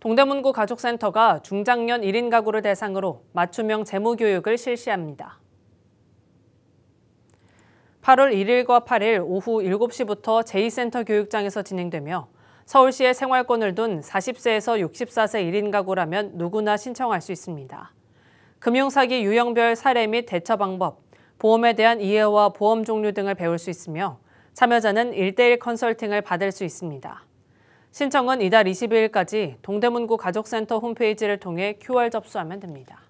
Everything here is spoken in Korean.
동대문구 가족센터가 중장년 1인 가구를 대상으로 맞춤형 재무교육을 실시합니다. 8월 1일과 8일 오후 7시부터 제2센터 교육장에서 진행되며 서울시의 생활권을 둔 40세에서 64세 1인 가구라면 누구나 신청할 수 있습니다. 금융사기 유형별 사례 및 대처 방법, 보험에 대한 이해와 보험 종류 등을 배울 수 있으며 참여자는 1대1 컨설팅을 받을 수 있습니다. 신청은 이달 22일까지 동대문구 가족센터 홈페이지를 통해 QR 접수하면 됩니다.